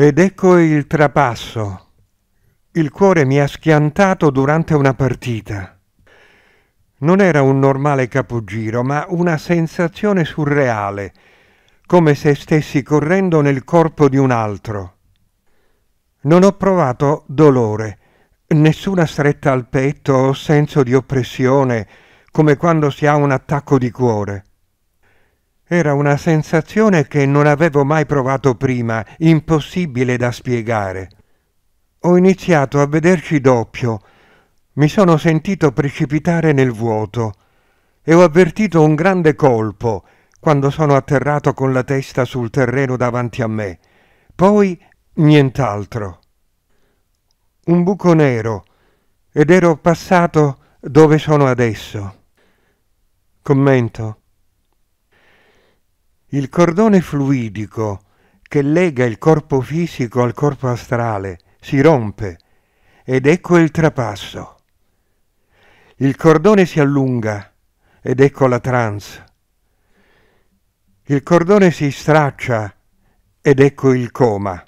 Ed ecco il trapasso. Il cuore mi ha schiantato durante una partita. Non era un normale capogiro, ma una sensazione surreale, come se stessi correndo nel corpo di un altro. Non ho provato dolore, nessuna stretta al petto o senso di oppressione, come quando si ha un attacco di cuore. Era una sensazione che non avevo mai provato prima, impossibile da spiegare. Ho iniziato a vederci doppio. Mi sono sentito precipitare nel vuoto e ho avvertito un grande colpo quando sono atterrato con la testa sul terreno davanti a me. Poi nient'altro. Un buco nero ed ero passato dove sono adesso. Commento. Il cordone fluidico che lega il corpo fisico al corpo astrale si rompe ed ecco il trapasso. Il cordone si allunga ed ecco la trans. Il cordone si straccia ed ecco il coma.